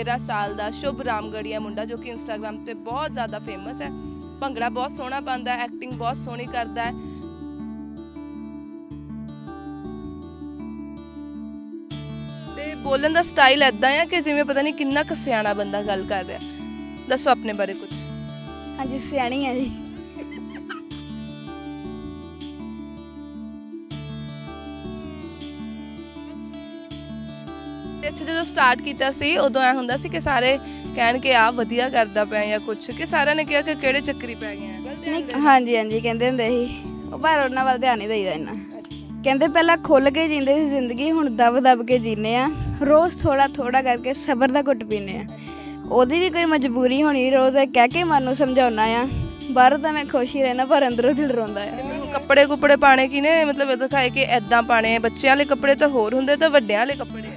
13 ਸਾਲ ਦਾ ਸ਼ੁਭ ਰਾਮਗੜੀਆ ਮੁੰਡਾ ਜੋ ਕਿ ਇੰਸਟਾਗ੍ਰam ਤੇ ਬਹੁਤ ਜ਼ਿਆਦਾ ਫੇਮਸ ਹੈ ਭੰਗੜਾ ਬਹੁਤ ਸੋਹਣਾ ਪਾਉਂਦਾ ਹੈ ਐਕਟਿੰਗ ਬਹੁਤ ਸੋਹਣੀ ਕਰਦਾ ਹੈ ਤੇ ਬੋਲਣ ਦਾ ਸਟਾਈਲ ਐਦਾਂ ਆ ਕਿ ਜਿਵੇਂ ਪਤਾ ਨਹੀਂ ਕਿੰਨਾ ਕੁ ਸਿਆਣਾ ਬੰਦਾ ਗੱਲ ਕਰ ਰਿਹਾ ਦੱਸੋ ਆਪਣੇ ਬਾਰੇ ਕੁਝ ਹਾਂਜੀ ਸਿਆਣੀ ਹੈ ਜੀ ਪਿੱਛੇ ਜਦੋਂ ਸਟਾਰਟ ਕੀਤਾ ਸੀ ਉਦੋਂ ਐ ਹੁੰਦਾ ਸੀ ਕਿ ਸਾਰੇ ਕਹਿਣ ਕਿ ਆ ਵਧੀਆ ਕਰਦਾ ਪਿਆ ਜਾਂ ਕੁਝ ਕਿ ਸਾਰਿਆਂ ਨੇ ਕਿਹਾ ਕਿ ਕਿਹੜੇ ਚੱਕਰੀ ਪੈ ਗਏ ਆ ਹਾਂਜੀ ਹਾਂਜੀ ਕਹਿੰਦੇ ਹੁੰਦੇ ਸੀ ਪਰ ਉਹਨਾਂ ਵੱਲ ਧਿਆਨ ਨਹੀਂ ਦੇਈਦਾ ਇੰਨਾ ਕਹਿੰਦੇ ਪਹਿਲਾਂ ਖੁੱਲ ਕੇ ਜਿੰਦੇ ਸੀ ਜ਼ਿੰਦਗੀ ਹੁਣ ਦਬ ਦਬ ਕੇ ਜੀਨੇ ਆ ਰੋਜ਼ ਥੋੜਾ ਥੋੜਾ ਕਰਕੇ ਸਬਰ ਦਾ ਘੁੱਟ ਪੀਨੇ ਆ ਉਹਦੀ ਵੀ ਕੋਈ ਮਜਬੂਰੀ ਹੋਣੀ ਰੋਜ਼ ਇਹ ਕਹਿ ਕੇ ਮਨ ਨੂੰ ਸਮਝਾਉਣਾ ਆ ਬਾਹਰ ਤਾਂ ਮੈਂ ਖੁਸ਼ ਹੀ ਰਹਿਣਾ ਪਰ ਅੰਦਰੋਂ ਦਿਲ ਰੋਂਦਾ ਆ ਕੱਪੜੇ ਕੁਪੜੇ ਪਾਣੇ ਕਿਨੇ ਮਤਲਬ ਇਹ ਦਿਖਾਏ ਕਿ ਐਦਾਂ ਪਾਣੇ ਬੱਚਿਆਂ ਵਾਲੇ ਕੱਪੜੇ ਤਾਂ ਹੋਰ ਹੁੰਦੇ ਤਾਂ ਵੱਡਿਆਂ ਵਾਲੇ ਕੱਪੜੇ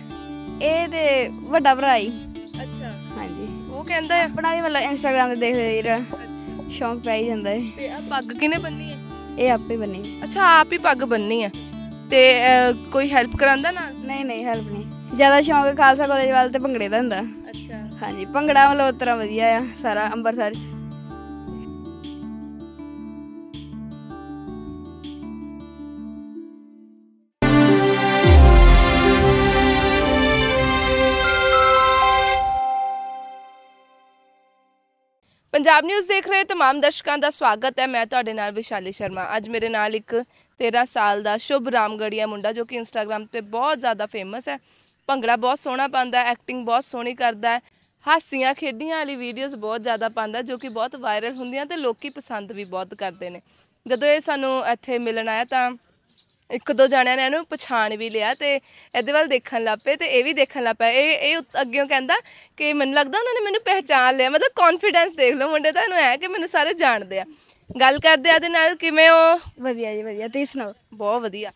ਇਹ ਤੇ ਵੱਡਾ ਭਰਾ ਹੀ ਅੱਛਾ ਹਾਂਜੀ ਉਹ ਕਹਿੰਦਾ ਹੈ ਆਪਣਾ ਵੀ ਮਤਲਬ ਇੰਸਟਾਗ੍ਰam ਤੇ ਦੇਖਦੇ ਹੀ ਰ ਅੱਛਾ ਸ਼ੌਂਕ ਪੈ ਹੀ ਜਾਂਦਾ ਹੈ ਤੇ ਆ ਪੱਗ ਕਿਨੇ ਬੰਨੀ ਹੈ ਇਹ ਆਪੇ ਬੰਨੀ ਅੱਛਾ ਆਪ ਹੀ ਪੱਗ ਬੰਨੀ ਹੈ ਤੇ ਕੋਈ ਹੈਲਪ ਕਰਾਂਦਾ ਨਾਲ ਨਹੀਂ ਨਹੀਂ ਹੈਲਪ ਨਹੀਂ ਜ਼ਿਆਦਾ ਸ਼ੌਂਕ ਖਾਲਸਾ ਕਾਲਜ ਵਾਲੇ ਤੇ ਭੰਗੜੇ ਦਾ ਹੁੰਦਾ ਅੱਛਾ ਹਾਂਜੀ ਭੰਗੜਾ ਮਤਲਬ ਉਤਰਾ ਵਧੀਆ ਆ ਸਾਰਾ ਅੰਬਰਸਰ ਚ ਪੰਜਾਬ ਨਿਊਜ਼ ਦੇਖ ਰਹੇ ਤਮਾਮ ਦਰਸ਼ਕਾਂ ਦਾ ਸਵਾਗਤ ਹੈ ਮੈਂ ਤੁਹਾਡੇ ਨਾਲ ਵਿਸ਼ਾਲੀ ਸ਼ਰਮਾ ਅੱਜ ਮੇਰੇ ਨਾਲ ਇੱਕ 13 ਸਾਲ ਦਾ ਸ਼ੁਭ ਰਾਮਗੜੀਆ ਮੁੰਡਾ ਜੋ ਕਿ ਇੰਸਟਾਗ੍ਰam ਤੇ ਬਹੁਤ ਜ਼ਿਆਦਾ ਫੇਮਸ ਹੈ ਭੰਗੜਾ ਬਹੁਤ ਸੋਹਣਾ ਪਾਉਂਦਾ ਐਕਟਿੰਗ ਬਹੁਤ ਸੋਹਣੀ ਕਰਦਾ ਹੈ ਹਾਸੀਆਂ ਖੇਡੀਆਂ ਵਾਲੀ ਵੀਡੀਓਜ਼ ਬਹੁਤ ਜ਼ਿਆਦਾ ਪਾਉਂਦਾ ਜੋ ਕਿ ਬਹੁਤ ਵਾਇਰਲ ਹੁੰਦੀਆਂ ਤੇ ਲੋਕੀ ਪਸੰਦ ਵੀ ਬਹੁਤ ਕਰਦੇ ਨੇ ਜਦੋਂ ਇਹ ਸਾਨੂੰ ਇੱਥੇ ਮਿਲਣ ਆਇਆ ਤਾਂ ਇੱਕ ਦੋ ਜਣਿਆਂ ਨੇ ਇਹਨੂੰ ਪਛਾਣ ਵੀ ਲਿਆ ਤੇ ਇਹਦੇ ਵੱਲ ਦੇਖਣ ਲੱਪੇ ਤੇ ਇਹ ਵੀ ਦੇਖਣ ਲੱਪੇ ਇਹ ਇਹ ਅੱਗਿਓਂ ਕਹਿੰਦਾ ਕਿ ਮੈਨੂੰ ਲੱਗਦਾ ਉਹਨਾਂ ਨੇ ਮੈਨੂੰ ਪਹਿਚਾਨ ਲਿਆ ਮਤਲਬ ਕੌਨਫੀਡੈਂਸ ਦੇਖ ਲਓ ਮੁੰਡੇ ਦਾ ਇਹਨੂੰ ਹੈ ਕਿ ਮੈਨੂੰ ਸਾਰੇ ਜਾਣਦੇ ਆ ਗੱਲ ਕਰਦੇ ਆ ਦੇ ਨਾਲ ਕਿਵੇਂ ਹੋ ਵਧੀਆ ਜੀ ਵਧੀਆ ਤੁਸੀਂ ਸੁਣਾਓ ਬਹੁਤ ਵਧੀਆ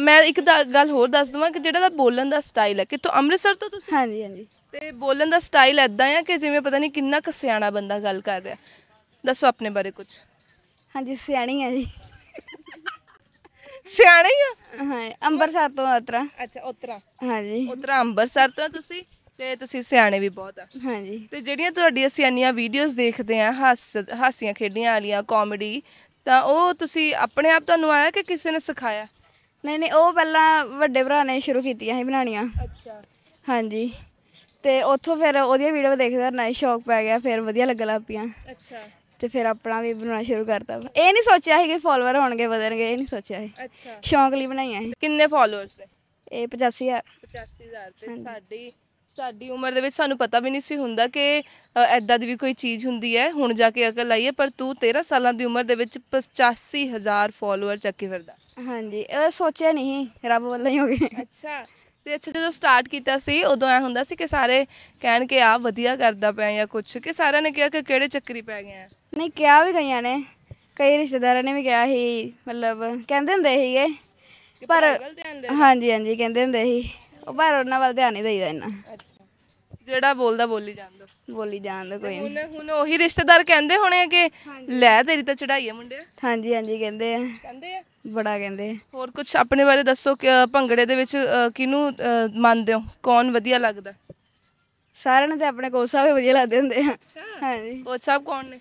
ਮੈਂ ਇੱਕ ਗੱਲ ਹੋਰ ਦੱਸ ਦਵਾਂ ਕਿ ਜਿਹੜਾ ਦਾ ਬੋਲਣ ਦਾ ਸਟਾਈਲ ਹੈ ਕਿਤੋਂ ਅੰਮ੍ਰਿਤਸਰ ਤੋਂ ਤੁਸੀਂ ਹਾਂਜੀ ਹਾਂਜੀ ਤੇ ਬੋਲਣ ਦਾ ਸਟਾਈਲ ਐਦਾਂ ਆ ਕਿ ਜਿਵੇਂ ਪਤਾ ਨਹੀਂ ਕਿੰਨਾ ਕੁ ਸਿਆਣਾ ਬੰਦਾ ਗੱਲ ਕਰ ਰਿਹਾ ਦੱਸੋ ਆਪਣੇ ਬਾਰੇ ਕੁਝ ਹਾਂਜੀ ਸਿਆਣੀ ਆ ਜੀ ਸਿਆਣੇ ਹੀ ਆ ਹਾਂ ਅੰਮ੍ਰਿਤਸਰ ਤੋਂ ਉਤਰਾ ਅੱਛਾ ਉਤਰਾ ਹਾਂਜੀ ਉਤਰਾ ਅੰਮ੍ਰਿਤਸਰ ਤੋਂ ਤੁਸੀਂ ਤੇ ਤੁਸੀਂ ਸਿਆਣੇ ਵੀ ਬਹੁਤ ਆ ਹਾਂਜੀ ਤੇ ਜਿਹੜੀਆਂ ਤੁਹਾਡੀਆਂ ਸਿਆਣੀਆਂ ਵੀਡੀਓਜ਼ ਦੇਖਦੇ ਆ ਹਾਸ ਹਾਸੀਆਂ ਖੇਡੀਆਂ ਵਾਲੀਆਂ ਕਾਮੇਡੀ ਤਾਂ ਉਹ ਤੁਸੀਂ ਆਪਣੇ ਆਪ ਤੁਹਾਨੂੰ ਆਇਆ ਕਿ ਕਿਸੇ ਨੇ ਸਿਖਾਇਆ ਨਹੀਂ ਨਹੀਂ ਉਹ ਪਹਿਲਾਂ ਵੱਡੇ ਭਰਾ ਨੇ ਸ਼ੁਰੂ ਕੀਤੀਆਂ ਸੀ ਬਣਾਉਣੀਆਂ ਅੱਛਾ ਹਾਂਜੀ ਤੇ ਉੱਥੋਂ ਫਿਰ ਉਹਦੀਆਂ ਵੀਡੀਓ ਦੇਖਦਾ ਨਾ ਸ਼ੌਕ ਪੈ ਗਿਆ ਫਿਰ ਵਧੀਆ ਲੱਗਣ ਲੱਗ ਪਿਆ ਅੱਛਾ ਤੇ ਫਿਰ ਆਪਣਾ ਵੀ ਬਣਾਉਣਾ ਸ਼ੁਰੂ ਕਰਤਾ ਇਹ ਨਹੀਂ ਸੋਚਿਆ ਸੀ ਕਿ ਫਾਲੋਅਰ ਹੋਣਗੇ ਵਧਣਗੇ ਇਹ ਨਹੀਂ ਸੋਚਿਆ ਸੀ ਅੱਛਾ ਸ਼ੌਂਕ ਲਈ ਬਣਾਈਆਂ ਸੀ ਕਿੰਨੇ ਫਾਲੋਅਰਸ ਨੇ ਇਹ 85000 85000 ਤੇ ਸਾਡੀ ਸਾਡੀ ਉਮਰ ਦੇ ਵਿੱਚ ਸਾਨੂੰ ਪਤਾ ਵੀ ਨਹੀਂ ਸੀ ਹੁੰਦਾ ਕਿ ਐਦਾਂ ਦੀ ਵੀ ਕੋਈ ਚੀਜ਼ ਹੁੰਦੀ ਹੈ ਹੁਣ ਜਾ ਕੇ ਅਕਲ ਆਈ ਹੈ ਪਰ ਤੂੰ 13 ਸਾਲਾਂ ਦੀ ਉਮਰ ਦੇ ਵਿੱਚ 85000 ਫਾਲੋਅਰ ਚੱਕੀ ਫਿਰਦਾ ਹਾਂਜੀ ਇਹ ਸੋਚਿਆ ਨਹੀਂ ਰੱਬ ਵੱਲੋਂ ਹੀ ਹੋ ਗਏ ਅੱਛਾ ਤੇ ਅੱਛਾ ਜਦੋਂ ਸਟਾਰਟ ਕੀਤਾ ਸੀ ਉਦੋਂ ਐ ਹੁੰਦਾ ਸੀ ਕਿ ਸਾਰੇ ਕਹਿਣ ਕਿ ਆ ਵਧੀਆ ਕਰਦਾ ਪਿਆ ਜਾਂ ਕੁਝ ਕਿ ਸਾਰਿਆਂ ਨੇ ਕਿਹਾ ਕਿ ਕਿਹੜੇ ਚੱਕਰੀ ਪੈ ਗਏ ਆ ਨਹੀਂ ਕਿਹਾ ਵੀ ਗਈਆਂ ਨੇ ਕਈ ਰਿਸ਼ਤੇਦਾਰਾਂ ਨੇ ਵੀ ਕਿਹਾ ਸੀ ਮਤਲਬ ਕਹਿੰਦੇ ਹੁੰਦੇ ਸੀਗੇ ਪਰ ਹਾਂਜੀ ਹਾਂਜੀ ਕਹਿੰਦੇ ਹੁੰਦੇ ਸੀ ਉਹ ਪਰ ਉਹਨਾਂ ਵੱਲ ਧਿਆਨ ਨਹੀਂ ਦੇਈਦਾ ਇੰਨਾ ਜਿਹੜਾ ਬੋਲਦਾ ਬੋਲੀ ਜਾਂਦਾ ਬੋਲੀ ਜਾਂਦਾ ਕੋਈ ਹੁਣ ਹੁਣ ਉਹੀ ਰਿਸ਼ਤੇਦਾਰ ਕਹਿੰਦੇ ਹੋਣੇ ਕਿ ਲੈ ਤੇਰੀ ਤਾਂ ਚੜਾਈ ਹੈ ਮੁੰਡਿਆ ਹਾਂਜੀ ਹਾਂਜੀ ਕਹਿੰਦੇ ਆ ਕਹਿੰਦੇ ਆ ਬੜਾ ਕਹਿੰਦੇ ਹੋਰ ਕੁਝ ਆਪਣੇ ਬਾਰੇ ਦੱਸੋ ਕਿ ਭੰਗੜੇ ਦੇ ਵਿੱਚ ਕਿਨੂੰ ਮੰਨਦੇ ਹੋ ਕੌਣ ਵਧੀਆ ਲੱਗਦਾ ਸਾਰਿਆਂ ਨੂੰ ਤੇ ਆਪਣੇ ਕੋਚ ਸਾਹਿਬ ਵਧੀਆ ਲੱਗਦੇ ਹੁੰਦੇ ਆ ਹਾਂਜੀ ਕੋਚ ਸਾਹਿਬ ਕੌਣ ਨੇ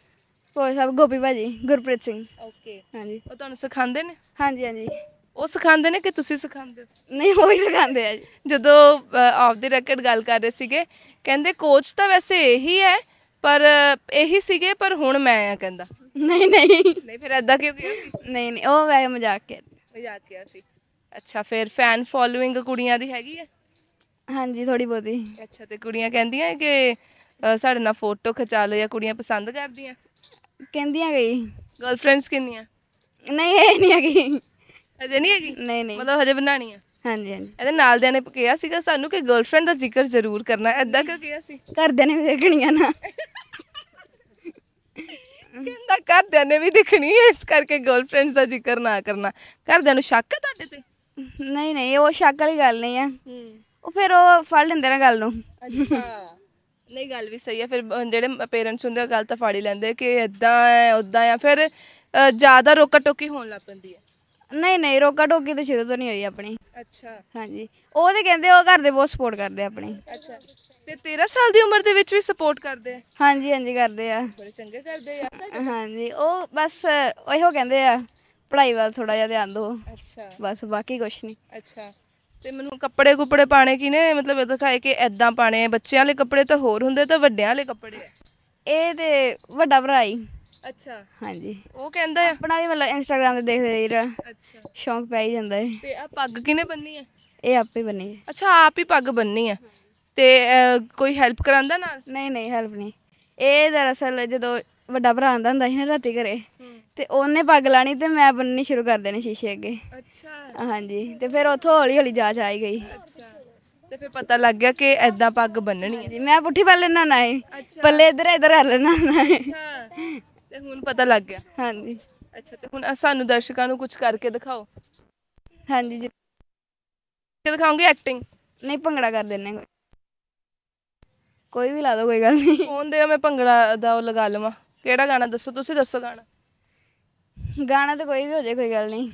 ਕੋਚ ਸਾਹਿਬ ਗੋਪੀ ਭਾਜੀ ਗੁਰਪ੍ਰੀਤ ਸਿੰਘ ਓਕੇ ਹਾਂਜੀ ਉਹ ਤੁਹਾਨੂੰ ਸਿਖਾਉਂਦੇ ਨੇ ਹਾਂਜੀ ਹਾਂਜੀ ਉਹ ਸਿਖਾਉਂਦੇ ਨੇ ਕਿ ਤੁਸੀਂ ਸਿਖਾਉਂਦੇ ਹੋ ਨਹੀਂ ਉਹ ਹੀ ਸਿਖਾਉਂਦੇ ਆ ਜੀ ਜਦੋਂ ਆਫ ਦੀ ਰੈਕਡ ਗੱਲ ਕਰ ਰਹੇ ਸੀਗੇ ਕਹਿੰਦੇ ਕੋਚ ਤਾਂ ਵੈਸੇ ਇਹੀ ਹੈ ਪਰ ਇਹੀ ਸੀਗੇ ਪਰ ਹੁਣ ਮੈਂ ਆ ਕਹਿੰਦਾ ਨਹੀਂ ਨਹੀਂ ਨਹੀਂ ਫਿਰ ਐਦਾਂ ਕਿਉਂ ਕਿਹਾ ਸੀ ਨਹੀਂ ਨਹੀਂ ਉਹ ਵੈ ਮਜ਼ਾਕ ਕਰ ਮਜ਼ਾਕ ਕਿਹਾ ਸੀ ਅੱਛਾ ਫਿਰ ਫੈਨ ਫੋਲੋਇੰਗ ਕੁੜੀਆਂ ਦੀ ਹੈਗੀ ਹੈ ਹਾਂਜੀ ਥੋੜੀ ਬਹੁਤੀ ਅੱਛਾ ਤੇ ਕੁੜੀਆਂ ਕਹਿੰਦੀਆਂ ਕਿ ਸਾਡੇ ਨਾਲ ਫੋਟੋ ਖਿਚਾ ਲਓ ਜਾਂ ਕੁੜੀਆਂ ਪਸੰਦ ਕਰਦੀਆਂ ਕਹਿੰਦੀਆਂ ਗਈ ਗਰਲਫ੍ਰੈਂਡਸ ਕਿੰਨੀਆਂ ਨਹੀਂ ਇਹ ਨਹੀਂ ਹੈਗੀ ਅਜੇ ਨਹੀਂ ਹੈਗੀ ਨਹੀਂ ਨਹੀਂ ਮਤਲਬ ਹਜੇ ਬਣਾਣੀ ਆ ਹਾਂਜੀ ਹਾਂਜੀ ਇਹਦੇ ਨਾਲ ਦੇ ਨੇ ਕਿਹਾ ਸੀਗਾ ਸਾਨੂੰ ਕਿ ਗਰਲਫ੍ਰੈਂਡ ਦਾ ਜ਼ਿਕਰ ਜ਼ਰੂਰ ਕਰਨਾ ਐਦਾਂ ਕਿਉਂ ਕਿਹਾ ਸੀ ਕਰਦੇ ਨੇ ਦੇਖਣੀਆਂ ਨਾ ਕਿੰਦਾ ਕਰਦੇ ਨੇ ਵੀ ਦੇਖਣੀ ਹੈ ਇਸ ਕਰਕੇ ਗਰਲਫ੍ਰੈਂਡਸ ਦਾ ਜ਼ਿਕਰ ਨਾ ਕਰਨਾ ਕਰਦੇ ਨੂੰ ਸ਼ੱਕ ਹੈ ਤੁਹਾਡੇ ਤੇ ਨਹੀਂ ਨਹੀਂ ਉਹ ਸ਼ੱਕ ਵਾਲੀ ਗੱਲ ਨਹੀਂ ਆ ਉਹ ਫਿਰ ਉਹ ਫੜ ਲੈਂਦੇ ਨੇ ਗੱਲ ਨੂੰ ਅੱਛਾ ਨਹੀਂ ਗੱਲ ਵੀ ਸਹੀ ਹੈ ਫਿਰ ਜਿਹੜੇ ਪੇਰੈਂਟਸ ਹੁੰਦੇ ਆ ਗੱਲ ਤਾਂ ਫਾੜੀ ਲੈਂਦੇ ਕਿ ਇਦਾਂ ਹੈ ਉਦਾਂ ਆ ਫਿਰ ਜ਼ਿਆਦਾ ਰੋਕਾ ਟੋਕੀ ਹੋਣ ਲੱਗ ਪੈਂਦੀ ਹੈ ਨਹੀਂ ਨਹੀਂ ਰੋਕਾ ਟੋਕੀ ਤਾਂ ਸ਼ੁਰੂ ਤੋਂ ਨਹੀਂ ਹੋਈ ਆਪਣੀ ਅੱਛਾ ਹਾਂਜੀ ਉਹ ਤੇ ਕਹਿੰਦੇ ਉਹ ਘਰ ਦੇ ਬਹੁਤ ਸਪੋਰਟ ਕਰਦੇ ਆਪਣੀ ਅੱਛਾ ਤੇ 13 ਸਾਲ ਦੀ ਉਮਰ ਦੇ ਵਿੱਚ ਵੀ ਸਪੋਰਟ ਕਰਦੇ ਆ ਹਾਂਜੀ ਹਾਂਜੀ ਕਰਦੇ ਆ ਬੜੇ ਚੰਗੇ ਕਰਦੇ ਆ ਹਾਂਜੀ ਉਹ ਬਸ ਇਹੋ ਕਹਿੰਦੇ ਆ ਪੜਾਈ ਵੱਲ ਥੋੜਾ ਜਿਹਾ ਧਿਆਨ ਦਿਓ ਅੱਛਾ ਬਸ ਬਾਕੀ ਕੁਝ ਨਹੀਂ ਅੱਛਾ ਤੇ ਮੈਨੂੰ ਕੱਪੜੇ ਕੁਪੜੇ ਪਾਣੇ ਕਿਨੇ ਮਤਲਬ ਦਿਖਾਏ ਕਿ ਐਦਾਂ ਪਾਣੇ ਆ ਬੱਚਿਆਂ ਵਾਲੇ ਕੱਪੜੇ ਤਾਂ ਹੋਰ ਹੁੰਦੇ ਤਾਂ ਵੱਡਿਆਂ ਵਾਲੇ ਕੱਪੜੇ ਆ ਇਹ ਤੇ ਵੱਡਾ ਭਰਾ ਹੀ ਅੱਛਾ ਹਾਂਜੀ ਉਹ ਕਹਿੰਦਾ ਆਪਣਾ ਵੀ ਮਤਲਬ ਇੰਸਟਾਗ੍ਰam ਤੇ ਦੇਖਦੇ ਰਹੀ ਰ ਅੱਛਾ ਸ਼ੌਂਕ ਪੈ ਹੀ ਜਾਂਦਾ ਹੈ ਤੇ ਆ ਪੱਗ ਕਿਨੇ ਬੰਨੀ ਹੈ ਇਹ ਆਪੇ ਬੰਨੀ ਹੈ ਅੱਛਾ ਆਪ ਹੀ ਪੱਗ ਬੰਨੀ ਹੈ ਤੇ ਕੋਈ ਹੈਲਪ ਕਰਾਂਦਾ ਨਾਲ ਨਹੀਂ ਨਹੀਂ ਹੈਲਪ ਨਹੀਂ ਇਹ ਦਰਅਸਲ ਜਦੋਂ ਵੱਡਾ ਭਰਾ ਆਂਦਾ ਹੁੰਦਾ ਸੀ ਨਾ ਰਾਤੀ ਘਰੇ ਤੇ ਉਹਨੇ ਪੱਗ ਲਾਣੀ ਤੇ ਮੈਂ ਬੰਨਣੀ ਸ਼ੁਰੂ ਕਰ ਦੇਣੀ ਸ਼ੀਸ਼ੇ ਅੱਗੇ ਅੱਛਾ ਹਾਂਜੀ ਤੇ ਫਿਰ ਉੱਥੋਂ ਹੌਲੀ ਹੌਲੀ ਜਾਚ ਆਈ ਗਈ ਅੱਛਾ ਤੇ ਫਿਰ ਪਤਾ ਲੱਗ ਗਿਆ ਕਿ ਐਦਾਂ ਪੱਗ ਬੰਨਣੀ ਹੈ ਮੈਂ ਪੁੱਠੀ ਪੱਲੇ ਨਾਲ ਨਾ ਹੈ ਪੱਲੇ ਇਧਰ ਇਧਰ ਹੱਲ ਨਾ ਨਾ ਤੇ ਹੁਣ ਪਤਾ ਲੱਗ ਗਿਆ ਹਾਂਜੀ ਅੱਛਾ ਤੇ ਹੁਣ ਸਾਨੂੰ ਦਰਸ਼ਕਾਂ ਨੂੰ ਕੁਝ ਕਰਕੇ ਦਿਖਾਓ ਹਾਂਜੀ ਜੀ ਕਿ ਦਿਖਾਉਂਗੇ ਐਕਟਿੰਗ ਨਹੀਂ ਭੰਗੜਾ ਕਰ ਦਿੰਨੇ ਕੋਈ ਵੀ ਲਾ ਦੋ ਕੋਈ ਗੱਲ ਨਹੀਂ ਫੋਨ ਦੇ ਮੈਂ ਭੰਗੜਾ ਦਾ ਉਹ ਲਗਾ ਲਵਾਂ ਕਿਹੜਾ ਗਾਣਾ ਦੱਸੋ ਤੁਸੀਂ ਦੱਸੋ ਗਾਣਾ ਗਾਣਾ ਤਾਂ ਕੋਈ ਵੀ ਹੋ ਜਾਏ ਕੋਈ ਗੱਲ ਨਹੀਂ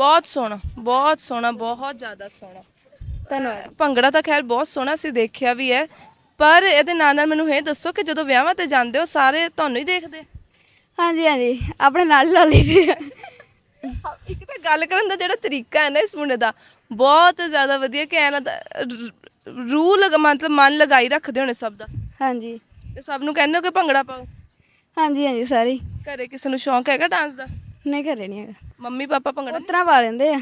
ਬਹੁਤ ਸੋਹਣਾ ਬਹੁਤ ਸੋਹਣਾ ਬਹੁਤ ਜ਼ਿਆਦਾ ਸੋਹਣਾ ਧੰਨਵਾਦ ਭੰਗੜਾ ਤਾਂ ਖੈਰ ਬਹੁਤ ਸੋਹਣਾ ਸੀ ਦੇਖਿਆ ਵੀ ਹੈ ਪਰ ਇਹਦੇ ਨਾਲ ਨਾਲ ਮੈਨੂੰ ਇਹ ਦੱਸੋ ਕਿ ਜਦੋਂ ਵਿਆਹਾਂ ਤੇ ਜਾਂਦੇ ਹੋ ਸਾਰੇ ਤੁਹਾਨੂੰ ਹੀ ਦੇਖਦੇ ਹਾਂਜੀ ਹਾਂਜੀ ਆਪਣੇ ਨਾਲ ਲਾ ਲਈ ਸੀ ਇੱਕ ਤਾਂ ਗੱਲ ਕਰਨ ਦਾ ਜਿਹੜਾ ਤਰੀਕਾ ਹੈ ਨਾ ਇਸ ਮੁੰਡੇ ਦਾ ਬਹੁਤ ਜ਼ਿਆਦਾ ਵਧੀਆ ਕਿ ਐ ਲੱਗਦਾ ਰੂਹ ਲਗ ਮਤਲਬ ਮਨ ਲਗਾਈ ਰੱਖਦੇ ਹੋਣੇ ਸਭ ਦਾ ਹਾਂਜੀ ਤੇ ਸਭ ਨੂੰ ਕਹਿੰਦੇ ਹੋ ਕਿ ਭੰਗੜਾ ਪਾਓ ਹਾਂਜੀ ਹਾਂਜੀ ਸਾਰੇ ਘਰੇ ਕਿਸੇ ਨੂੰ ਸ਼ੌਂਕ ਹੈਗਾ ਡਾਂਸ ਦਾ ਆਪਣੇ ਘਰੇ ਨਹੀਂ ਹੈਗਾ ਮੰਮੀ ਪਾਪਾ ਭੰਗੜਾ ਉਤਰਾ ਪਾ ਲੈਂਦੇ ਆ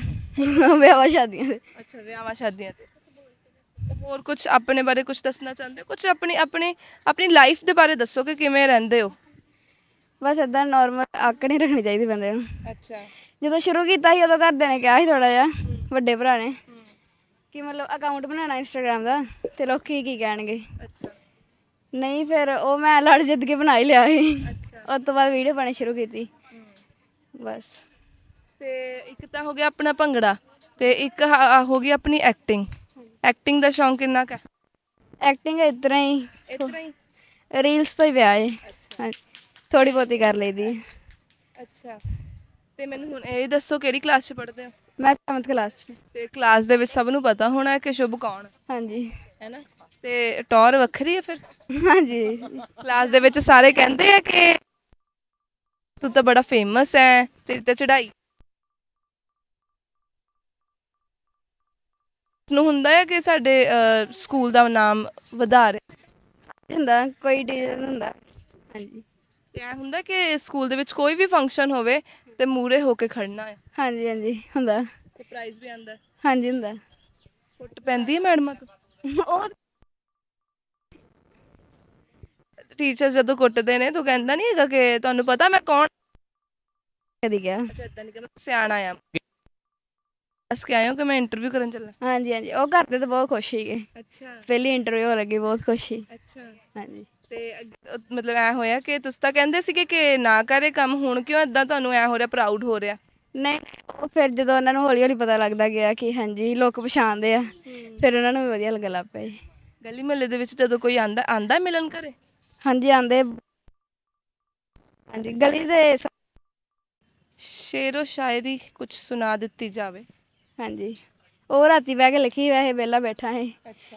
ਵਿਆਹਾਂ ਸ਼ਾਦੀਆਂ ਦੇ ਅੱਛਾ ਵਿਆਹਾਂ ਸ਼ਾਦੀਆਂ ਤੇ ਹੋਰ ਕੁਝ ਆਪਣੇ ਬਾਰੇ ਕੁਝ ਦੱਸਣਾ ਚਾਹੁੰਦੇ ਹੋ ਕੁਝ ਆਪਣੀ ਆਪਣੀ ਆਪਣੀ ਲਾਈਫ ਦੇ ਬਾਰੇ ਦੱਸੋ ਕਿ ਕਿਵੇਂ ਰਹਿੰਦੇ ਹੋ ਬਸ ਇਦਾਂ ਨਾਰਮਲ ਆਕੜੇ ਰੱਖਣੀ ਚਾਹੀਦੀ ਬੰਦੇ ਨੂੰ ਅੱਛਾ ਜਦੋਂ ਸ਼ੁਰੂ ਕੀਤਾ ਸੀ ਉਦੋਂ ਕਰਦੇ ਨੇ ਕਿਹਾ ਸੀ ਥੋੜਾ ਜਿਹਾ ਵੱਡੇ ਭਰਾ ਨੇ ਕਿ ਮਤਲਬ ਅਕਾਊਂਟ ਬਣਾਉਣਾ ਇੰਸਟਾਗ੍ਰam ਦਾ ਤੇ ਲੋਕੀ ਕੀ ਕਹਿਣਗੇ ਅੱਛਾ ਨਹੀਂ ਫਿਰ ਉਹ ਮੈਂ ਲੜ ਜਿੱਦ ਕੇ ਬਣਾ ਹੀ ਲਿਆ ਸੀ ਅੱਛਾ ਉਸ ਤੋਂ ਬਾਅਦ ਵੀਡੀਓ ਪਾਣੀ ਸ਼ੁਰੂ ਕੀਤੀ ਬਸ ਤੇ ਇੱਕ ਤਾਂ ਹੋ ਗਿਆ ਆਪਣਾ ਭੰਗੜਾ ਤੇ ਇੱਕ ਹੋ ਗਈ ਆਪਣੀ ਐਕਟਿੰਗ ਐਕਟਿੰਗ ਦਾ ਸ਼ੌਂਕ ਕਿੰਨਾ ਕਾ ਐਕਟਿੰਗ ਇਤਰਾ ਹੀ ਇਤਨਾ ਹੀ ਰੀਲਸ ਤੋਂ ਹੀ ਵਿਆਹ ਹੈ ਥੋੜੀ ਬੋਤੀ ਕਰ ਲਈਦੀ ਦੀ ਅੱਛਾ ਤੇ ਮੈਨੂੰ ਹੁਣ ਇਹ ਦੱਸੋ ਕਿਹੜੀ ਕਲਾਸ 'ਚ ਪੜਦੇ ਹੋ ਮੈਂ 7th ਕਲਾਸ ਚ ਤੇ ਕਲਾਸ ਦੇ ਵਿੱਚ ਸਭ ਨੂੰ ਪਤਾ ਹੋਣਾ ਹੈ ਕਿ ਸ਼ੁਭ ਕੌਣ ਹਾਂਜੀ ਹੈ ਨਾ ਤੇ ਟੌਰ ਵੱਖਰੀ ਹੈ ਫਿਰ ਹਾਂਜੀ ਕਲਾਸ ਦੇ ਵਿੱਚ ਸਾਰੇ ਕਹਿੰਦੇ ਆ ਕਿ ਤੂੰ ਤਾਂ ਬੜਾ ਫੇਮਸ ਹੈ ਤੇਰੀ ਤਾਂ ਚੜਾਈ ਨੂੰ ਹੁੰਦਾ ਹੈ ਕਿ ਸਾਡੇ ਸਕੂਲ ਦਾ ਨਾਮ ਵਧਾ ਰਹੇ ਹੁੰਦਾ ਕੋਈ ਡੀਜ਼ਲ ਹੁੰਦਾ ਹਾਂਜੀ ਤੇ ਹੁੰਦਾ ਕਿ ਸਕੂਲ ਦੇ ਵਿੱਚ ਕੋਈ ਵੀ ਫੰਕਸ਼ਨ ਹੋਵੇ ਤੇ ਮੂਰੇ ਹੋ ਕੇ ਖੜਨਾ ਹੈ ਹਾਂਜੀ ਹਾਂਜੀ ਹੁੰਦਾ ਤੇ ਪ੍ਰਾਈਜ਼ ਵੀ ਆਂਦਾ ਹਾਂਜੀ ਹੁੰਦਾ ਫੁੱਟ ਪੈਂਦੀ ਹੈ ਮੈਡਮਾਂ ਤੋਂ ਉਹ ਟੀਚਰ ਜਦੋਂ ਕੁੱਟਦੇ ਨੇ ਤੂੰ ਕਹਿੰਦਾ ਨਹੀਂ ਹੈਗਾ ਕਿ ਤੁਹਾਨੂੰ ਪਤਾ ਮੈਂ ਕੌਣ ਕਦੀ ਗਿਆ ਅੱਛਾ ਇਦਾਂ ਨਹੀਂ ਕਿ ਮੈਂ ਸਿਆਣਾ ਆ ਅਸ ਕੇ ਆਇਓ ਕਿ ਮੈਂ ਇੰਟਰਵਿਊ ਕਰਨ ਚੱਲਾ ਹਾਂਜੀ ਹਾਂਜੀ ਉਹ ਕਰਦੇ ਤਾਂ ਬਹੁਤ ਖੁਸ਼ ਸੀਗੇ ਅੱਛਾ ਪਹਿਲੀ ਇੰਟਰਵਿਊ ਲੱਗੀ ਬਹੁਤ ਖੁਸ਼ ਅੱਛਾ ਹਾਂਜੀ ਤੇ ਮਤਲਬ ਐ ਹੋਇਆ ਕਿ ਤੁਸੀਂ ਤਾਂ ਕਹਿੰਦੇ ਸੀਗੇ ਕਿ ਨਾ ਕਰੇ ਕੰਮ ਹੁਣ ਕਿਉਂ ਇਦਾਂ ਤੁਹਾਨੂੰ ਐ ਹੋ ਰਿਹਾ ਪ੍ਰਾਊਡ ਹੋ ਰਿਹਾ ਨਹੀਂ ਉਹ ਫਿਰ ਜਦੋਂ ਉਹਨਾਂ ਨੂੰ ਹੌਲੀ ਹੌਲੀ ਪਤਾ ਲੱਗਦਾ ਗਿਆ ਕਿ ਹਾਂਜੀ ਲੋਕ ਪਛਾਣਦੇ ਆ ਫਿਰ ਉਹਨਾਂ ਨੂੰ ਵੀ ਵਧੀਆ ਲੱਗਣ ਲੱਗ ਲੱਪੇ ਗਲੀ ਮੁਹੱਲੇ ਦੇ ਵਿੱਚ ਜਦੋਂ ਕੋਈ ਆਂਦਾ ਆਂਦਾ ਮਿਲਣ ਘਰੇ ਹਾਂਜੀ ਆਂਦੇ ਹਾਂਜੀ ਗਲੀ ਦੇ ਸ਼ੇਰੋ ਸ਼ਾਇਰੀ ਕੁਝ ਸੁਣਾ ਦਿੱਤੀ ਜਾਵੇ ਹਾਂਜੀ ਉਹ ਰਾਤੀ ਬਹਿ ਕੇ ਲਿਖੀ ਵੈਸੇ ਬੇਲਾ ਬੈਠਾ ਹੈ ਅੱਛਾ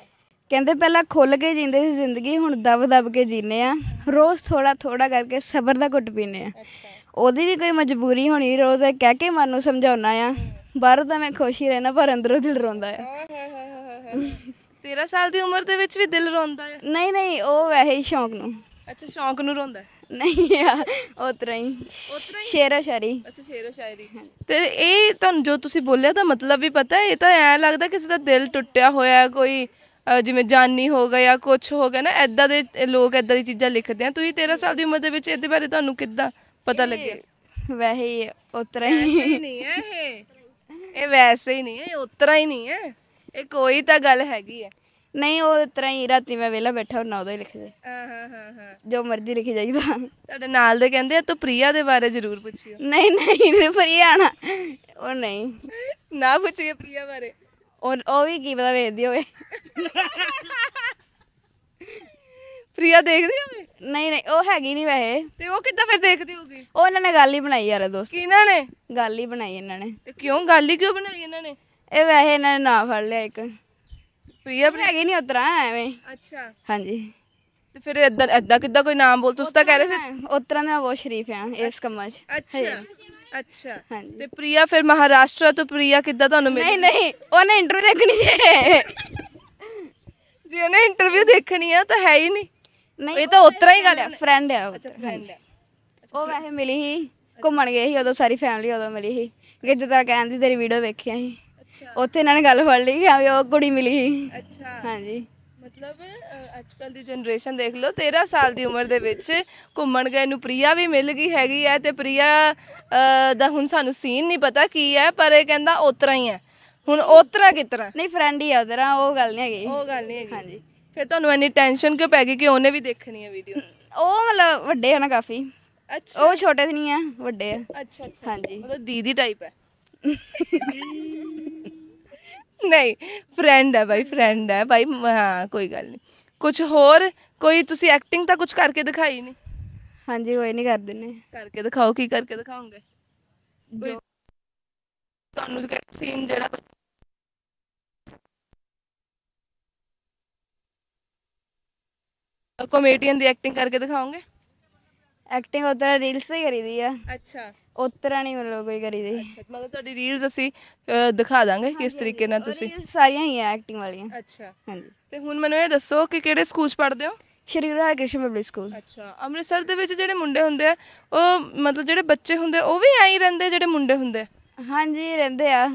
ਕਹਿੰਦੇ ਪਹਿਲਾਂ ਖੁੱਲ ਕੇ ਜਿੰਦੇ ਸੀ ਜ਼ਿੰਦਗੀ ਹੁਣ ਦਬ ਦਬ ਕੇ ਜੀਨੇ ਆ ਰੋਜ਼ ਥੋੜਾ ਥੋੜਾ ਕਰਕੇ ਸਬਰ ਦਾ ਘੁੱਟ ਪੀਨੇ ਆ ਅੱਛਾ ਉਹਦੀ ਵੀ ਕੋਈ ਮਜਬੂਰੀ ਹੋਣੀ ਰੋਜ਼ ਇਹ ਕਹਿ ਕੇ ਮਨ ਨੂੰ ਸਮਝਾਉਣਾ ਆ ਬਾਹਰ ਤਾਂ ਮੈਂ ਖੁਸ਼ ਹੀ ਰਹਿਣਾ ਪਰ ਅੰਦਰੋਂ ਦਿਲ ਰੋਂਦਾ ਆ ਹਾਂ ਹਾਂ ਹਾਂ ਹਾਂ ਹਾਂ 13 ਸਾਲ ਦੀ ਉਮਰ ਦੇ ਵਿੱਚ ਵੀ ਦਿਲ ਰੋਂਦਾ ਹੈ ਨਹੀਂ ਨਹੀਂ ਉਹ ਵੈਸੇ ਹੀ ਸ਼ੌਂਕ ਨੂੰ ਅੱਛਾ ਸ਼ੌਂਕ ਨੂੰ ਰੋਂਦਾ ਨਹੀਂ ਆ ਉਤਰਾ ਹੀ ਉਤਰਾ ਹੀ ਸ਼ੇਰੋ ਸ਼ਾਇਰੀ ਅੱਛਾ ਸ਼ੇਰੋ ਸ਼ਾਇਰੀ ਤੇ ਇਹ ਤੁਹਾਨੂੰ ਜੋ ਤੁਸੀਂ ਬੋਲਿਆ ਤਾਂ ਮਤਲਬ ਵੀ ਪਤਾ ਹੈ ਇਹ ਤਾਂ ਐ ਲੱਗਦਾ ਕਿਸੇ ਦਾ ਦਿਲ ਟੁੱਟਿਆ ਹੋਇਆ ਕੋਈ ਜਿਵੇਂ ਜਾਨੀ ਹੋ ਗਿਆ ਜਾਂ ਕੁਝ ਹੋ ਗਿਆ ਨਾ ਐਦਾਂ ਦੇ ਲੋਕ ਐਦਾਂ ਦੀ ਚੀਜ਼ਾਂ ਲਿਖਦੇ ਆ ਤੁਸੀਂ 13 ਸਾਲ ਦੀ ਉਮਰ ਦੇ ਵਿੱਚ ਇਹਦੇ ਬਾਰੇ ਤੁਹਾਨੂੰ ਕਿੱਦਾਂ ਪਤਾ ਲੱਗਿਆ ਵੈਸੇ ਹੀ ਉਤਰਾ ਹੀ ਨਹੀਂ ਹੈ ਇਹ ਇਹ ਵੈਸੇ ਹੀ ਨਹੀਂ ਹੈ ਇਹ ਉਤਰਾ ਹੀ ਨਹੀਂ ਹੈ ਇਹ ਕੋਈ ਤਾਂ ਗੱਲ ਹੈਗੀ ਹੈ ਨਹੀਂ ਉਹ ਤਰ੍ਹਾਂ ਹੀ ਰਾਤੀ ਮੈਂ ਵੇਲਾ ਬੈਠਾ ਹੁੰਦਾ ਉਦੋਂ ਹੀ ਲਿਖਦੇ ਹਾਂ ਹਾਂ ਹਾਂ ਹਾਂ ਜੋ ਮਰਜ਼ੀ ਲਿਖੀ ਜਾਈਦਾ ਤੁਹਾਡੇ ਨਾਲ ਦੇ ਕਹਿੰਦੇ ਆ ਤੂੰ ਪ੍ਰੀਆ ਦੇ ਬਾਰੇ ਜ਼ਰੂਰ ਪੁੱਛਿਓ ਨਹੀਂ ਨਹੀਂ ਪ੍ਰੀਆ ਨਾ ਉਹ ਨਹੀਂ ਨਾ ਪੁੱਛੀਏ ਪ੍ਰੀਆ ਬਾਰੇ ਉਹ ਉਹ ਵੀ ਕੀ ਪਤਾ ਵੇਖਦੀ ਹੋਵੇ ਪ੍ਰੀਆ ਦੇਖਦੀ ਹੋਵੇ ਨਹੀਂ ਨਹੀਂ ਉਹ ਹੈਗੀ ਨਹੀਂ ਵੈਸੇ ਤੇ ਉਹ ਕਿੱਦਾਂ ਫਿਰ ਦੇਖਦੀ ਹੋਗੀ ਉਹ ਇਹਨਾਂ ਨੇ ਗੱਲ ਹੀ ਬਣਾਈ ਯਾਰ ਦੋਸਤ ਕਿਹਨਾਂ ਨੇ ਗੱਲ ਹੀ ਬਣਾਈ ਇਹਨਾਂ ਨੇ ਤੇ ਕਿਉਂ ਗੱਲ ਹੀ ਕਿਉਂ ਬਣਾਈ ਇਹਨਾਂ ਨੇ ਇਹ ਵੈਸੇ ਇਹਨਾਂ ਨੇ ਨਾ ਫੜ ਲਿਆ ਇੱਕ ਪ੍ਰਿਆ ਪ੍ਰਿਆ ਹੈਗੇ ਨਹੀਂ ਉਤਰਾ ਐਵੇਂ ਅੱਛਾ ਹਾਂਜੀ ਤੇ ਫਿਰ ਇਦਾਂ ਇਦਾਂ ਕਿੱਦਾਂ ਕੋਈ ਨਾਮ ਬੋਲ ਤੁਸੀਂ ਤਾਂ ਕਹਿ ਰਹੇ ਸੀ ਉਤਰਾ ਮੈਂ ਬਹੁਤ ਸ਼ਰੀਫ ਆ ਇਸ ਕੰਮਾਂ 'ਚ ਅੱਛਾ ਅੱਛਾ ਹਾਂਜੀ ਤੇ ਪ੍ਰਿਆ ਫਿਰ ਮਹਾਰਾਸ਼ਟਰ ਤੋਂ ਪ੍ਰਿਆ ਕਿੱਦਾਂ ਤੁਹਾਨੂੰ ਮਿਲੀ ਨਹੀਂ ਨਹੀਂ ਉਹਨੇ ਇੰਟਰਵਿਊ ਦੇਖਣੀ ਜੇ ਜੇ ਉਹਨੇ ਇੰਟਰਵਿਊ ਦੇਖਣੀ ਆ ਤਾਂ ਹੈ ਹੀ ਨਹੀਂ ਨਹੀਂ ਇਹ ਤਾਂ ਉਤਰਾ ਹੀ ਗੱਲ ਹੈ ਫਰੈਂਡ ਹੈ ਅੱਛਾ ਫਰੈਂਡ ਹੈ ਉਹ ਵੈਸੇ ਮਿਲੀ ਹੀ ਘੁੰਮਣ ਗਏ ਸੀ ਉਦੋਂ ਸਾਰੀ ਫੈਮਿਲੀ ਉਦੋਂ ਮਿਲੀ ਸੀ ਕਿ ਜਿੱਦਾਂ ਕਹਿੰਦੀ ਤੇਰੀ ਵੀਡੀਓ ਵੇਖੀ ਅਸੀਂ ਉੱਥੇ ਇਹਨਾਂ ਨੇ ਗੱਲ ਫੜ ਲਈ ਕਿ ਵੀ ਉਹ ਕੁੜੀ ਮਿਲੀ ਸੀ ਅੱਛਾ ਹਾਂਜੀ ਮਤਲਬ ਅੱਜ ਕੱਲ ਦੀ ਜਨਰੇਸ਼ਨ ਦੇਖ ਲਓ 13 ਸਾਲ ਦੀ ਉਮਰ ਦੇ ਵਿੱਚ ਘੁੰਮਣ ਗਏ ਨੂੰ ਪ੍ਰਿਆ ਵੀ ਮਿਲ ਗਈ ਹੈਗੀ ਐ ਤੇ ਪ੍ਰਿਆ ਦਾ ਹੁਣ ਸਾਨੂੰ ਸੀਨ ਨਹੀਂ ਪਤਾ ਕੀ ਹੈ ਪਰ ਇਹ ਕਹਿੰਦਾ ਉਤਰਾ ਹੀ ਐ ਹੁਣ ਉਤਰਾ ਕਿਤਰਾ ਨਹੀਂ ਫਰੈਂਡ ਹੀ ਆ ਉਤਰਾ ਉਹ ਗੱਲ ਨਹੀਂ ਹੈਗੀ ਉਹ ਗੱਲ ਨਹੀਂ ਹੈਗੀ ਹਾਂਜੀ ਫਿਰ ਤੁਹਾਨੂੰ ਇੰਨੀ ਟੈਨਸ਼ਨ ਕਿਉਂ ਪੈ ਗਈ ਕਿ ਉਹਨੇ ਵੀ ਦੇਖਣੀ ਹੈ ਵੀਡੀਓ ਉਹ ਮਤਲਬ ਵੱਡੇ ਹਨ ਕਾਫੀ ਅੱਛਾ ਉਹ ਛੋਟੇ ਨਹੀਂ ਆ ਵੱਡੇ ਆ ਅੱਛਾ ਅੱਛਾ ਹਾਂਜੀ ਮਤਲਬ ਦੀਦੀ ਟਾਈਪ ਐ ਨਹੀਂ ਫਰੈਂਡ ਹੈ ਬਾਈ ਫਰੈਂਡ ਹੈ ਬਾਈ ਹਾਂ ਕੋਈ ਗੱਲ ਨਹੀਂ ਕੁਝ ਹੋਰ ਕੋਈ ਤੁਸੀਂ ਐਕਟਿੰਗ ਤਾਂ ਕੁਝ ਕਰਕੇ ਦਿਖਾਈ ਨਹੀਂ ਹਾਂਜੀ ਕੋਈ ਨਹੀਂ ਕਰ ਦਿੰਨੇ ਕਰਕੇ ਦਿਖਾਓ ਕੀ ਕਰਕੇ ਦਿਖਾਉਂਗੇ ਤੁਹਾਨੂੰ ਕਿਹੜਾ ਸੀਨ ਜਿਹੜਾ ਕਮੇਡੀਅਨ ਦੀ ਐਕਟਿੰਗ ਕਰਕੇ ਦਿਖਾਉਂਗੇ ਐਕਟਿੰਗ ਉਹ ਤਾਂ ਰੀਲਸ ਹੀ ਕਰੀ ਦੀ ਆ ਅੱਛਾ ਉਤਰਾ ਨਹੀਂ ਮਤਲਬ ਕੋਈ ਕਰੀਦੀ ਅੱਛਾ ਮਤਲਬ ਤੁਹਾਡੀ ਰੀਲਸ ਅਸੀਂ ਦਿਖਾ ਦਾਂਗੇ ਕਿਸ ਤਰੀਕੇ ਨਾਲ ਤੁਸੀਂ ਸਾਰੀਆਂ ਹੀ ਆ ਐਕਟਿੰਗ ਵਾਲੀਆਂ ਅੱਛਾ ਹਾਂਜੀ ਤੇ ਹੁਣ ਮੈਨੂੰ ਇਹ ਦੱਸੋ ਕਿ ਕਿਹੜੇ ਸਕੂਲ 'ਚ ਪੜ੍ਹਦੇ ਹੋ ਸ਼੍ਰੀ ਗੁਰੂ ਹਰਿਕ੍ਰਿਸ਼ਨ ਪਬਲਿਕ ਸਕੂਲ ਅੱਛਾ ਅੰਮ੍ਰਿਤਸਰ ਦੇ ਵਿੱਚ ਜਿਹੜੇ ਮੁੰਡੇ ਹੁੰਦੇ ਆ ਉਹ ਮਤਲਬ ਜਿਹੜੇ ਬੱਚੇ ਹੁੰਦੇ ਉਹ ਵੀ ਐਂ ਹੀ ਰਹਿੰਦੇ ਜਿਹੜੇ ਮੁੰਡੇ ਹੁੰਦੇ ਹਾਂਜੀ ਰਹਿੰਦੇ ਆ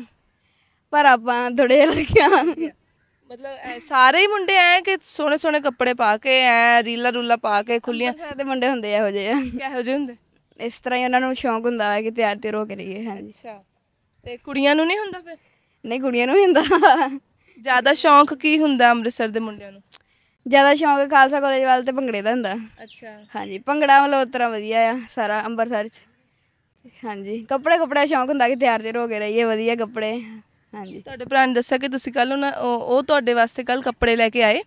ਪਰ ਆਪਾਂ ਥੋੜੇ ਲੜਕੀਆਂ ਮਤਲਬ ਸਾਰੇ ਹੀ ਮੁੰਡੇ ਐ ਕਿ ਸੋਹਣੇ ਸੋਹਣੇ ਕੱਪੜੇ ਪਾ ਕੇ ਐ ਰੀਲਾ ਰੂਲਾ ਪਾ ਕੇ ਖੁੱਲੀਆਂ ਸਾਰੇ ਦੇ ਮੁੰਡੇ ਹੁੰਦੇ ਆ ਇਹੋ ਜਿਹੇ ਕਿਹੋ ਜਿਹੇ ਹੁੰਦੇ ਇਸ ਤਰ੍ਹਾਂ ਹੀ ਉਹਨਾਂ ਨੂੰ ਸ਼ੌਂਕ ਹੁੰਦਾ ਹੈ ਕਿ ਤਿਆਰ ਤੇ ਹੋ ਰਹੀਏ ਹਾਂਜੀ ਅੱਛਾ ਤੇ ਕੁੜੀਆਂ ਨੂੰ ਨਹੀਂ ਹੁੰਦਾ ਫਿਰ ਨਹੀਂ ਕੁੜੀਆਂ ਨੂੰ ਵੀ ਹੁੰਦਾ ਜ਼ਿਆਦਾ ਸ਼ੌਂਕ ਕੀ ਹੁੰਦਾ ਅੰਮ੍ਰਿਤਸਰ ਦੇ ਮੁੰਡਿਆਂ ਨੂੰ ਜ਼ਿਆਦਾ ਸ਼ੌਂਕ ਖਾਲਸਾ ਕਾਲਜ ਵਾਲ ਤੇ ਭੰਗੜੇ ਦਾ ਹੁੰਦਾ ਅੱਛਾ ਹਾਂਜੀ ਭੰਗੜਾ ਮਤਲਬ ਉਤਰਾ ਵਧੀਆ ਆ ਸਾਰਾ ਅੰਮ੍ਰਿਤਸਰ ਚ ਹਾਂਜੀ ਕੱਪੜੇ ਕੱਪੜੇ ਸ਼ੌਂਕ ਹੁੰਦਾ ਕਿ ਤਿਆਰ ਤੇ ਰੋਕੇ ਰਹੀਏ ਵਧੀਆ ਕੱਪੜੇ ਹਾਂਜੀ ਤੁਹਾਡੇ ਭਰਾ ਨੇ ਦੱਸਿਆ ਕਿ ਤੁਸੀਂ ਕੱਲ ਉਹ ਤੁਹਾਡੇ ਵਾਸਤੇ ਕੱਲ ਕੱਪੜੇ ਲੈ ਕੇ ਆਏ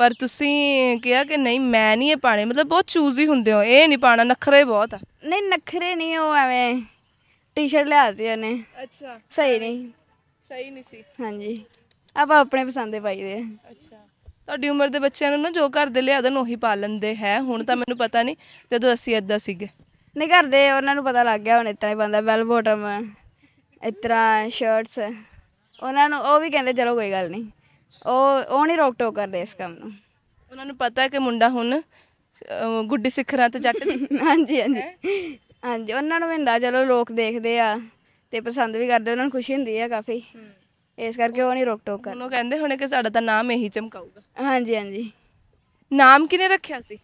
ਪਰ ਤੁਸੀਂ ਕਿਹਾ ਕਿ ਨਹੀਂ ਮੈਂ ਨਹੀਂ ਇਹ ਪਾਣੇ ਮਤਲਬ ਬਹੁਤ ਚੂਜ਼ੀ ਹੁੰਦੇ ਹੋ ਇਹ ਨਹੀਂ ਪਾਣਾ ਨਖਰੇ ਬਹੁਤ ਆ ਨਹੀਂ ਨਖਰੇ ਨਹੀਂ ਉਹ ਐਵੇਂ ਟੀ-ਸ਼ਰਟ ਲਿਆਤੀ ਉਹਨੇ ਅੱਛਾ ਸਹੀ ਨਹੀਂ ਸਹੀ ਨਹੀਂ ਸੀ ਹਾਂਜੀ ਆਪਾਂ ਆਪਣੇ ਪਸੰਦ ਦੇ ਪਾਈਦੇ ਆ ਅੱਛਾ ਤੁਹਾਡੀ ਉਮਰ ਦੇ ਬੱਚਿਆਂ ਨੂੰ ਨਾ ਜੋ ਘਰ ਦੇ ਲਿਆਦਨ ਉਹੀ ਪਾ ਲੈਂਦੇ ਹੈ ਹੁਣ ਤਾਂ ਮੈਨੂੰ ਪਤਾ ਨਹੀਂ ਜਦੋਂ ਅਸੀਂ ਐਦਾਂ ਸੀਗੇ ਨਹੀਂ ਕਰਦੇ ਉਹਨਾਂ ਨੂੰ ਪਤਾ ਲੱਗ ਗਿਆ ਹੁਣ ਇਤਨਾ ਹੀ ਬੰਦਾ ਬੈਲ ਬੋਟਮ ਇਤਨਾ ਸ਼ਰਟਸ ਉਹਨਾਂ ਨੂੰ ਉਹ ਵੀ ਕਹਿੰਦੇ ਚਲੋ ਕੋਈ ਗੱਲ ਨਹੀਂ ਉਹ ਉਹ ਨਹੀਂ ਰੋਕ ਟੋਕ ਕਰਦੇ ਇਸ ਕੰਮ ਨੂੰ ਉਹਨਾਂ ਨੂੰ ਪਤਾ ਕਿ ਮੁੰਡਾ ਹੁਣ ਗੁੱਡੀ ਸਿੱਖਰਾਂ ਤੇ ਜੱਟ ਦੀ ਹਾਂਜੀ ਹਾਂਜੀ ਹਾਂਜੀ ਉਹਨਾਂ ਨੂੰ ਹੁੰਦਾ ਚਲੋ ਲੋਕ ਦੇਖਦੇ ਆ ਤੇ ਪਸੰਦ ਵੀ ਕਰਦੇ ਉਹਨਾਂ ਨੂੰ ਖੁਸ਼ੀ ਹੁੰਦੀ ਆ ਕਾਫੀ ਇਸ ਕਰਕੇ ਉਹ ਨਹੀਂ ਰੋਕ ਟੋਕ ਕਰਦੇ ਉਹਨੂੰ ਉਹ ਕਹਿੰਦੇ ਹੋਣੇ ਕਿ ਸਾਡਾ ਤਾਂ ਨਾਮ ਇਹੀ ਚਮਕਾਊਗਾ ਹਾਂਜੀ ਹਾਂਜੀ ਨਾਮ ਕਿਨੇ ਰੱਖਿਆ ਸੀ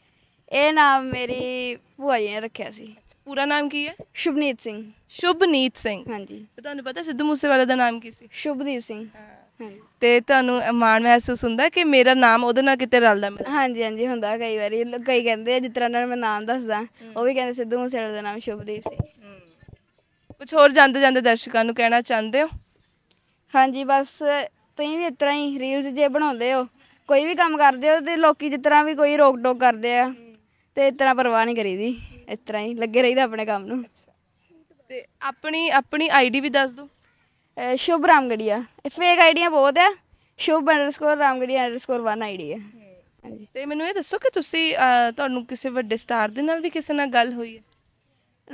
ਇਹ ਨਾਮ ਮੇਰੀ ਭੂਆ ਜੀ ਨੇ ਰੱਖਿਆ ਸੀ ਪੂਰਾ ਨਾਮ ਕੀ ਹੈ ਸ਼ੁਭਨੀਤ ਸਿੰਘ ਸ਼ੁਭਨੀਤ ਸਿੰਘ ਹਾਂਜੀ ਤੁਹਾਨੂੰ ਪਤਾ ਸਿੱਧੂ ਮੂਸੇਵਾਲੇ ਦਾ ਨਾਮ ਕੀ ਸੀ ਸ਼ੁਭਦੀਪ ਸਿੰਘ ਤੇ ਤੁਹਾਨੂੰ ਮਾਣ ਮਹਿਸੂਸ ਹੁੰਦਾ ਕਿ ਮੇਰਾ ਨਾਮ ਉਹਦੇ ਨਾਲ ਕਿਤੇ ਰਲਦਾ ਮਿਲਦਾ ਹਾਂਜੀ ਹਾਂਜੀ ਹੁੰਦਾ ਕਈ ਵਾਰੀ ਕਈ ਕਹਿੰਦੇ ਆ ਜਿਸ ਤਰ੍ਹਾਂ ਨਾਲ ਮੈਂ ਨਾਮ ਦੱਸਦਾ ਉਹ ਵੀ ਕਹਿੰਦੇ ਸਿੱਧੂ ਮੂਸੇਵਾਲੇ ਦਾ ਨਾਮ ਸ਼ੁਭਦੀਪ ਸੀ ਕੁਝ ਹੋਰ ਜਾਂਦੇ ਜਾਂਦੇ ਦਰਸ਼ਕਾਂ ਨੂੰ ਕਹਿਣਾ ਚਾਹੁੰਦੇ ਹੋ ਹਾਂਜੀ ਬਸ ਤੁਸੀਂ ਵੀ ਇਸ ਤਰ੍ਹਾਂ ਹੀ ਰੀਲਸ ਜੇ ਬਣਾਉਂਦੇ ਹੋ ਕੋਈ ਵੀ ਕੰਮ ਕਰਦੇ ਹੋ ਤੇ ਲੋਕੀ ਜਿਸ ਤਰ੍ਹਾਂ ਵੀ ਕੋਈ ਰੋਕ ਟੋਕ ਕਰਦੇ ਆ ਤੇ ਇਸ ਤਰ੍ਹਾਂ ਪਰਵਾਹ ਨਹੀਂ ਕਰੀਦੀ ਇਸ ਤਰ੍ਹਾਂ ਹੀ ਲੱਗੇ ਰਹੀਦਾ ਆਪਣੇ ਕੰਮ ਨੂੰ ਤੇ ਆਪਣੀ ਆਪਣੀ ਆਈਡੀ ਵੀ ਦੱਸ ਦਿਓ ਸ਼ੁਭ ਰਾਮਗੜੀਆ ਫੇਕ ਆਈਡੀਆਂ ਬਹੁਤ ਹੈ ਸ਼ੁਭ ਅੰਡਰਸਕੋਰ ਰਾਮਗੜੀਆ ਅੰਡਰਸਕੋਰ 1 ਆਈਡੀ ਹੈ ਹਾਂਜੀ ਤੇ ਮੈਨੂੰ ਇਹ ਦੱਸੋ ਕਿ ਤੁਸੀਂ ਤੁਹਾਨੂੰ ਕਿਸੇ ਵੱਡੇ ਸਟਾਰ ਦੇ ਨਾਲ ਵੀ ਕਿਸੇ ਨਾਲ ਗੱਲ ਹੋਈ ਹੈ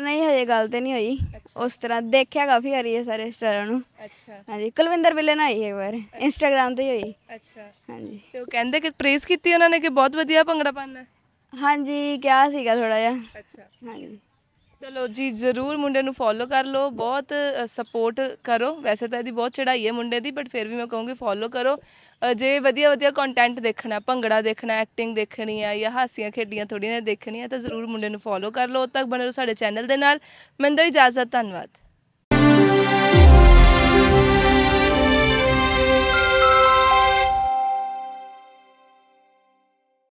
ਨਹੀਂ ਹਜੇ ਗੱਲ ਤੇ ਨਹੀਂ ਹੋਈ ਉਸ ਤਰ੍ਹਾਂ ਦੇਖਿਆ ਕਾਫੀ ਹਰੀ ਹੈ ਸਾਰੇ ਸਟਾਰਾਂ ਨੂੰ ਅੱਛਾ ਹਾਂਜੀ ਕੁਲਵਿੰਦਰ ਬਿੱਲੇ ਨਾਲ ਆਈ ਹੈ ਵਾਰ ਇੰਸਟਾਗ੍ਰam ਤੇ ਹੋਈ ਅੱਛਾ ਹਾਂਜੀ ਤੇ ਉਹ ਕਹਿੰਦੇ ਕਿ ਪ੍ਰੇਸ ਕੀਤੀ ਉਹਨਾਂ ਨੇ ਕਿ ਬਹੁਤ ਵਧੀਆ ਭੰਗੜਾ ਪਾਉਂਦਾ ਹਾਂਜੀ ਕਿਹਾ ਸੀਗਾ ਥੋੜਾ ਜਿਹਾ ਅੱਛਾ ਹਾਂਜੀ ਚਲੋ ਜੀ ਜ਼ਰੂਰ ਮੁੰਡੇ ਨੂੰ ਫੋਲੋ ਕਰ ਲਓ ਬਹੁਤ ਸਪੋਰਟ ਕਰੋ ਵੈਸੇ ਤਾਂ ਇਹਦੀ ਬਹੁਤ ਚੜ੍ਹਾਈ ਹੈ ਮੁੰਡੇ ਦੀ ਬਟ ਫਿਰ ਵੀ ਮੈਂ ਕਹੂੰਗੀ ਫੋਲੋ ਕਰੋ ਜੇ ਵਧੀਆ ਵਧੀਆ ਕੰਟੈਂਟ ਦੇਖਣਾ ਭੰਗੜਾ ਦੇਖਣਾ ਐਕਟਿੰਗ ਦੇਖਣੀ ਆ ਜਾਂ ਹਾਸੀਆਂ ਖੇਡੀਆਂ ਥੋੜੀਆਂ ਦੇਖਣੀਆਂ ਤਾਂ ਜ਼ਰੂਰ ਮੁੰਡੇ ਨੂੰ ਫੋਲੋ ਕਰ ਲਓ ਉਦ ਤੱਕ ਬਣੇ ਰਹੋ ਸਾਡੇ ਚੈਨਲ ਦੇ ਨਾਲ ਮੈਨੂੰ ਦਿਓ ਇਜਾਜ਼ਤ ਧੰਨਵਾਦ